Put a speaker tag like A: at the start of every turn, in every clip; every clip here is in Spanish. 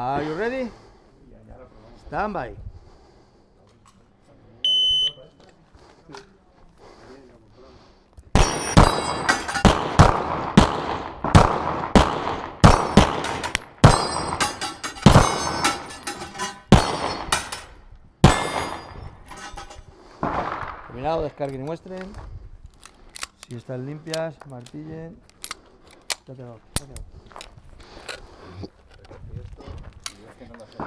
A: Are you ready? Stand by. Terminado, descarguen y muestren. Si están limpias, martillen. ya te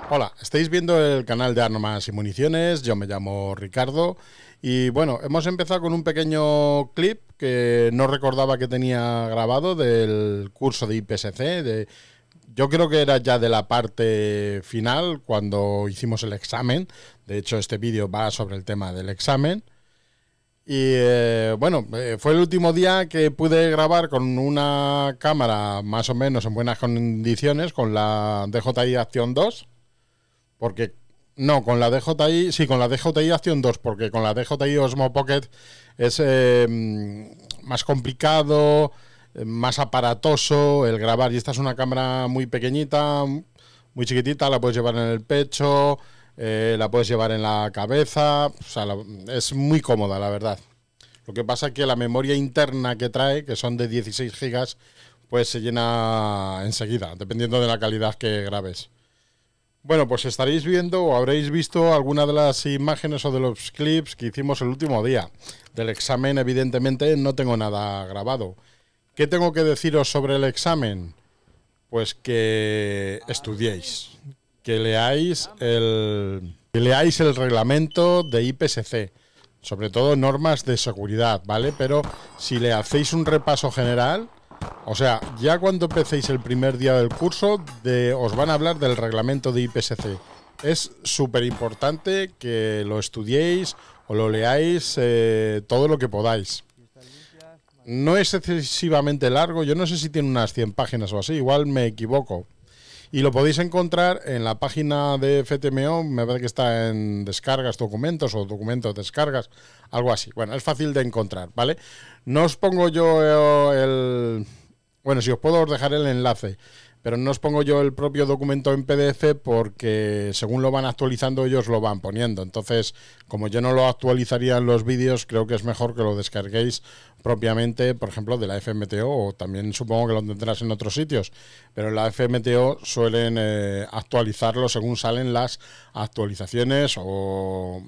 A: Hola, estáis viendo el canal de Armas y Municiones, yo me llamo Ricardo y bueno, hemos empezado con un pequeño clip que no recordaba que tenía grabado del curso de IPSC, yo creo que era ya de la parte final cuando hicimos el examen, de hecho este vídeo va sobre el tema del examen. Y eh, bueno, eh, fue el último día que pude grabar con una cámara más o menos en buenas condiciones, con la DJI Action 2. Porque no, con la DJI, sí, con la DJI Action 2, porque con la DJI Osmo Pocket es em, más complicado, em, más aparatoso el grabar. Y esta es una cámara muy pequeñita, muy chiquitita, la puedes llevar en el pecho, eh, la puedes llevar en la cabeza, es muy cómoda, la verdad. Lo que pasa es que la memoria interna que trae, que son de 16 GB, pues se llena enseguida, dependiendo de la calidad que grabes. Bueno, pues estaréis viendo o habréis visto alguna de las imágenes o de los clips que hicimos el último día. Del examen, evidentemente, no tengo nada grabado. ¿Qué tengo que deciros sobre el examen? Pues que estudiéis, que leáis el, que leáis el reglamento de IPSC, sobre todo normas de seguridad, ¿vale? Pero si le hacéis un repaso general, o sea, ya cuando empecéis el primer día del curso, os van a hablar del reglamento de IPSC. Es súper importante que lo estudiéis o lo leáis eh, todo lo que podáis. No es excesivamente largo, yo no sé si tiene unas 100 páginas o así, igual me equivoco. Y lo podéis encontrar en la página de FTMO, me parece que está en descargas, documentos o documentos, descargas, algo así. Bueno, es fácil de encontrar, ¿vale? No os pongo yo el... Bueno, si os puedo dejar el enlace pero no os pongo yo el propio documento en PDF porque según lo van actualizando ellos lo van poniendo. Entonces, como yo no lo actualizaría en los vídeos, creo que es mejor que lo descarguéis propiamente, por ejemplo, de la FMTO o también supongo que lo tendrás en otros sitios, pero en la FMTO suelen eh, actualizarlo según salen las actualizaciones o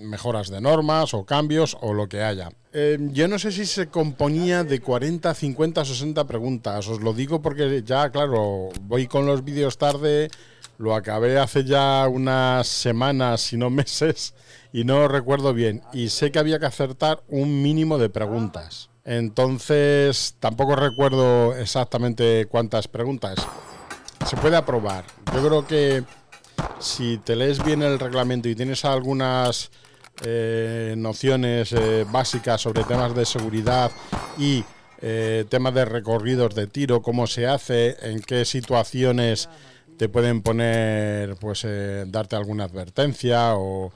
A: mejoras de normas o cambios o lo que haya. Em, yo no sé si se componía de 40, 50, 60 preguntas, os lo digo porque ya, claro, voy con los vídeos tarde, lo acabé hace ya unas semanas, si no meses, y no recuerdo bien. Y sé que había que acertar un mínimo de preguntas. Entonces, tampoco recuerdo exactamente cuántas preguntas. Se puede aprobar. Yo creo que si te lees bien el reglamento y tienes algunas eh, nociones eh, básicas sobre temas de seguridad y eh, temas de recorridos de tiro, cómo se hace, en qué situaciones te pueden poner, pues eh, darte alguna advertencia o,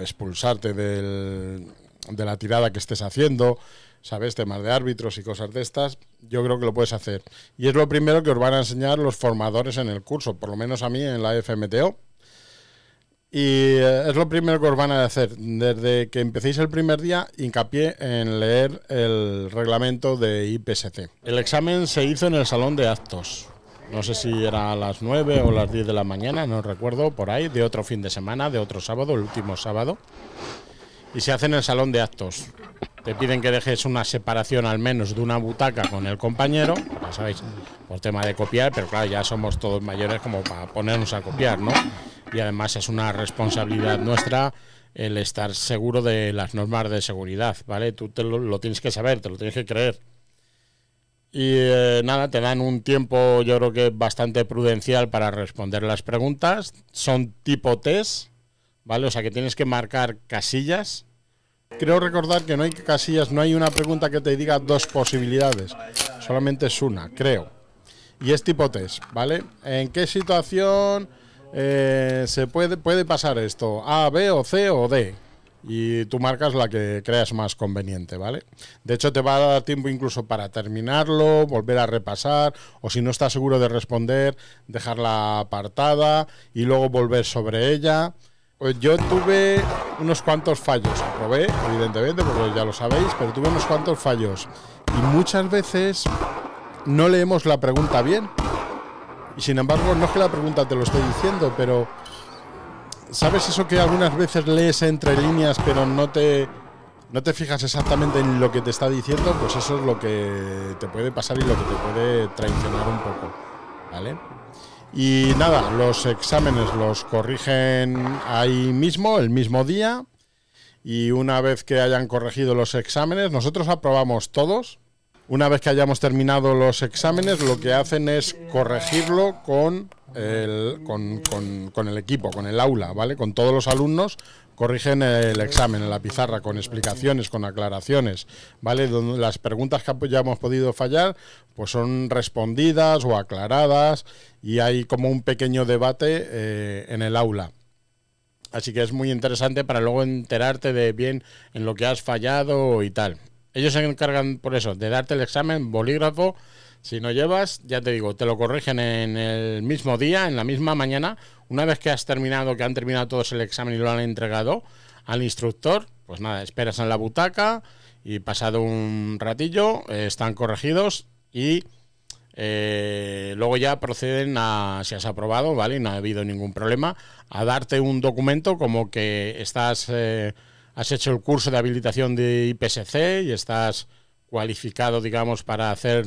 A: expulsarte de la tirada que estés haciendo, sabes, temas de árbitros y cosas de estas, yo creo que lo puedes hacer. Y es lo primero que os van a enseñar los formadores en el curso, por lo menos a mí en la FMTO. Y eh, es lo primero que os van a hacer. Desde que empecéis el primer día, hincapié en leer el reglamento de IPSC. El examen se hizo en el salón de actos. No sé si era a las 9 o las 10 de la mañana, no recuerdo, por ahí, de otro fin de semana, de otro sábado, el último sábado. Y se hace en el salón de actos te piden que dejes una separación al menos de una butaca con el compañero, ya sabéis, por tema de copiar, pero claro, ya somos todos mayores como para ponernos a copiar, ¿no? Y además es una responsabilidad nuestra el estar seguro de las normas de seguridad, ¿vale? Tú lo, tienes que saber, te lo tienes que creer. Y eh, nada, te dan un tiempo yo creo que bastante prudencial para responder las preguntas. Son tipo test, ¿vale? O sea que tienes que marcar casillas Creo recordar que no hay casillas, no hay una pregunta que te diga dos posibilidades. Solamente es una, creo. Y es tipo test, ¿vale? ¿En qué situación eh, se puede, puede pasar esto? ¿A, B o C o D? y tú marcas la que creas más conveniente, ¿vale? De hecho, te va a dar tiempo incluso para terminarlo, volver a repasar, o si no estás seguro de responder, dejarla apartada y luego volver sobre ella. Pues yo tuve unos cuantos fallos. Probé, evidentemente, porque ya lo sabéis, pero tuve unos cuantos fallos. Y muchas veces no leemos la pregunta bien. Y sin embargo, no es que la pregunta te lo estoy diciendo, pero. ¿Sabes eso que algunas veces lees entre líneas, pero no te. No te fijas exactamente en lo que te está diciendo, pues eso es lo que te puede pasar y lo que te puede traicionar un poco. ¿Vale? Y nada, los exámenes los corrigen ahí mismo, el mismo día. Y una vez que hayan corregido los exámenes, nosotros aprobamos todos. Una vez que hayamos terminado los exámenes, lo que hacen es corregirlo con el, con el equipo, con el aula, ¿vale? Con todos los alumnos corrigen el examen en la pizarra con explicaciones, con aclaraciones, ¿vale? Donde las preguntas que ya hemos podido fallar, pues son respondidas o aclaradas y hay como un pequeño debate eh, en el aula. Así que es muy interesante para luego enterarte de bien en lo que has fallado y tal. Ellos se encargan por eso, de darte el examen, bolígrafo si no llevas, ya te digo, te lo corrigen en el mismo día, en la misma mañana. Una vez que has terminado, que han terminado todos el examen y lo han entregado al instructor, pues nada, esperas en la butaca y pasado un ratillo eh, están corregidos y eh, luego ya proceden a, si has aprobado, ¿vale? Y no ha habido ningún problema, a darte un documento como que estás, eh, has hecho el curso de habilitación de IPSC y estás cualificado, digamos, para hacer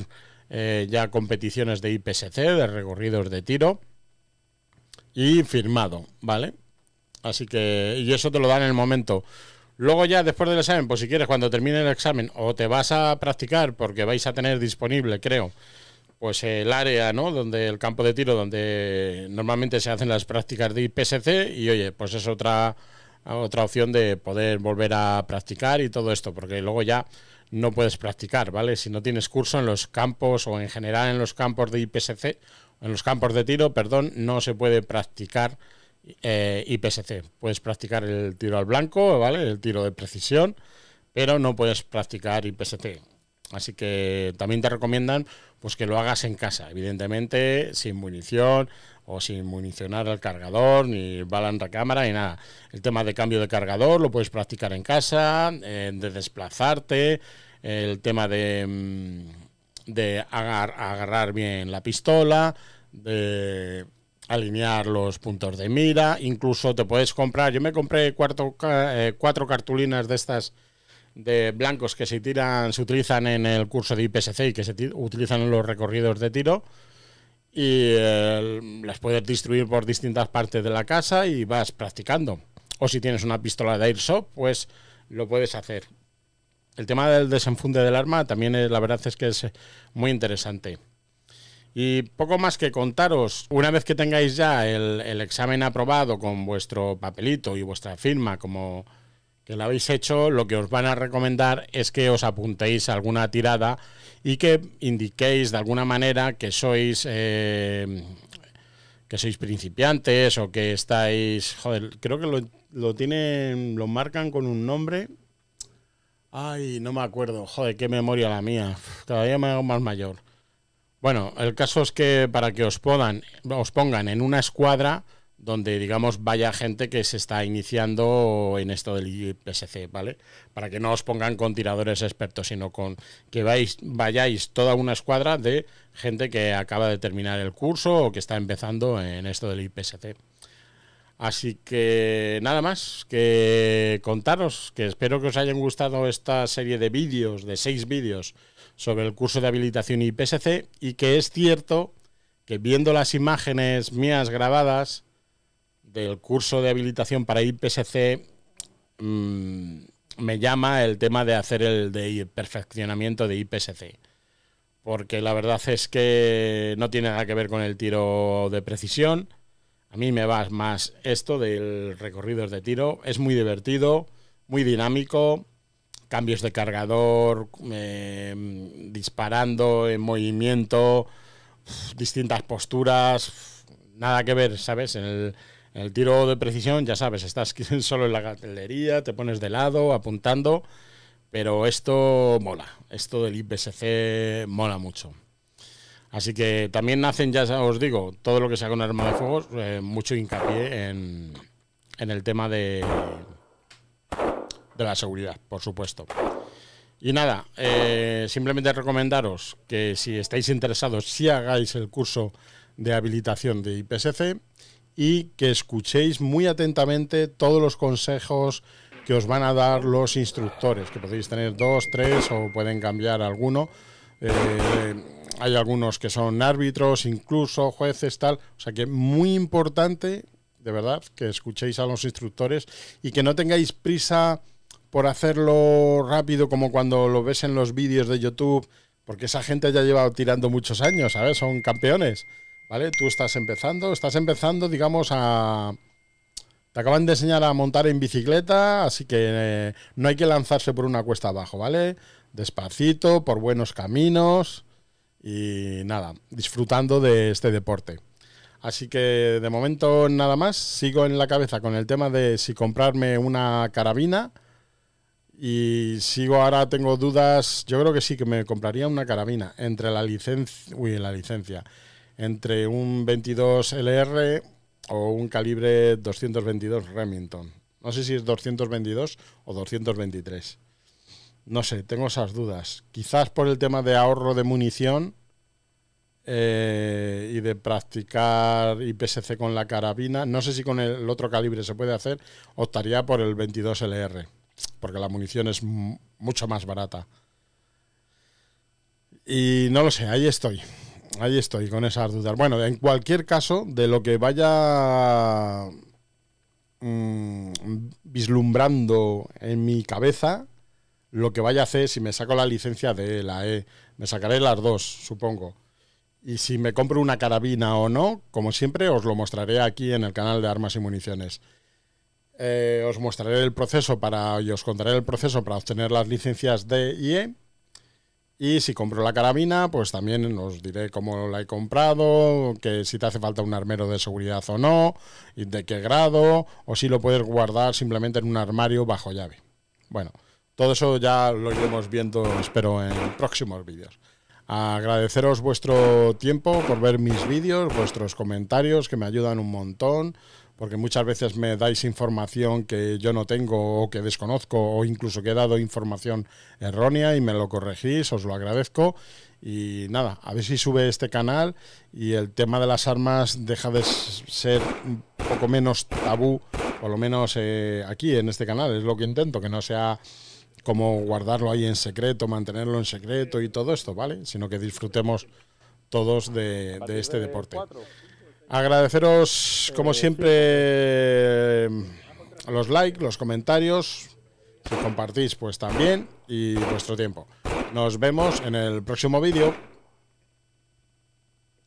A: eh, ya competiciones de IPSC, de recorridos de tiro y firmado, ¿vale? Así que, y eso te lo dan en el momento. Luego ya después del examen, pues si quieres, cuando termine el examen, o te vas a practicar porque vais a tener disponible, creo, pues el área, ¿no? Donde el campo de tiro, donde normalmente se hacen las prácticas de IPSC y oye, pues es otra, otra opción de poder volver a practicar y todo esto, porque luego ya no puedes practicar, ¿vale? Si no tienes curso en los campos o en general en los campos de IPSC, en los campos de tiro, perdón, no se puede practicar eh, IPSC. Puedes practicar el tiro al blanco, ¿vale? El tiro de precisión, pero no puedes practicar IPSC. Así que también te recomiendan pues que lo hagas en casa, evidentemente, sin munición, o sin municionar el cargador, ni bala cámara ni nada. El tema de cambio de cargador lo puedes practicar en casa, eh, de desplazarte, el tema de, mm, agarrar bien la pistola, de alinear los puntos de mira, incluso te puedes comprar, yo me compré cuatro, eh, cuatro cartulinas de estas de blancos que se tiran, se utilizan en el curso de IPSC y que se utilizan en los recorridos de tiro, y eh, las puedes distribuir por distintas partes de la casa y vas practicando. O si tienes una pistola de airsoft, pues lo puedes hacer. El tema del desenfunde del arma también es, eh, la verdad es que es eh, muy interesante. Y poco más que contaros, una vez que tengáis ya el examen aprobado con vuestro papelito y vuestra firma como que la habéis hecho, lo que os van a recomendar es que os apuntéis a alguna tirada y que indiquéis de alguna manera que sois eh, que sois principiantes o que estáis. Joder, creo que lo, tienen. lo marcan con un nombre. Ay, no me acuerdo. Joder, qué memoria la mía. Todavía me hago más mayor. Bueno, el caso es que para que os os pongan en una escuadra donde digamos vaya gente que se está iniciando en esto del IPSC, ¿vale? Para que no os pongan con tiradores expertos, sino con que vayáis toda una escuadra de gente que acaba de terminar el curso o que está empezando en esto del IPSC. Así que nada más que contaros, que espero que os hayan gustado esta serie de vídeos, de seis vídeos, sobre el curso de habilitación IPSC y que es cierto que viendo las imágenes mías grabadas, del curso de habilitación para IPSC mm, me llama el tema de hacer el de perfeccionamiento de IPSC. Porque la verdad es que no tiene nada que ver con el tiro de precisión. A mí me va más esto del recorrido de tiro. Es muy divertido, muy dinámico. Cambios de cargador, em, disparando en movimiento, distintas posturas. Nada que ver, ¿sabes? En el, el tiro de precisión, ya sabes, estás solo en la galería, te pones de lado, apuntando, pero esto mola, esto del IPSC mola mucho. Así que también hacen, ya os digo, todo lo que sea con arma de fuego, eh, mucho hincapié en, el tema de, de la seguridad, por supuesto. Y nada, eh, simplemente recomendaros que si estáis interesados, si hagáis el curso de habilitación de IPSC y que escuchéis muy atentamente todos los consejos que os van a dar los instructores, que podéis tener dos, tres o pueden cambiar alguno. Eh, hay algunos que son árbitros, incluso jueces, tal. O sea que es muy importante, de verdad, que escuchéis a los instructores y que no tengáis prisa por hacerlo rápido como cuando lo ves en los vídeos de YouTube, porque esa gente ya llevado tirando muchos años, ¿sabes? Son campeones. ¿Vale? Tú estás empezando, estás empezando, digamos, a... Te acaban de enseñar a montar en bicicleta, así que eh, no hay que lanzarse por una cuesta abajo, ¿vale? Despacito, por buenos caminos y nada, disfrutando de este deporte. Así que de momento nada más, sigo en la cabeza con el tema de si comprarme una carabina y sigo ahora, tengo dudas, yo creo que sí que me compraría una carabina entre la licencia, uy, la licencia, entre un 22 LR o un calibre 222 Remington. No sé si es 222 o 223. No sé, tengo esas dudas. Quizás por el tema de ahorro de munición eh, y de practicar IPSC con la carabina. No sé si con el otro calibre se puede hacer. Optaría por el 22LR, porque la munición es mucho más barata. Y no lo sé, ahí estoy ahí estoy con esas dudas. Bueno, en cualquier caso, de lo que vaya mm, vislumbrando en mi cabeza, lo que vaya a hacer, si me saco la licencia de la E, me sacaré las dos, supongo. Y si me compro una carabina o no, como siempre, os lo mostraré aquí en el canal de Armas y Municiones. Eh, os mostraré el proceso para, y os contaré el proceso para obtener las licencias D y E y si compro la carabina, pues también os diré cómo la he comprado, que si te hace falta un armero de seguridad o no, y de qué grado, o si lo puedes guardar simplemente en un armario bajo llave. Bueno, todo eso ya lo iremos viendo, espero, en próximos vídeos. Agradeceros vuestro tiempo por ver mis vídeos, vuestros comentarios que me ayudan un montón, porque muchas veces me dais información que yo no tengo o que desconozco o incluso que he dado información errónea y me lo corregís, os lo agradezco. Y nada, a ver si sube este canal y el tema de las armas deja de ser un poco menos tabú, por lo menos eh, aquí en este canal, es lo que intento, que no sea como guardarlo ahí en secreto, mantenerlo en secreto y todo esto, ¿vale? Sino que disfrutemos todos de este deporte. Agradeceros, como siempre, los likes, los comentarios, que compartís, pues también, y vuestro tiempo. Nos vemos en el próximo vídeo.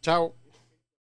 A: Chao.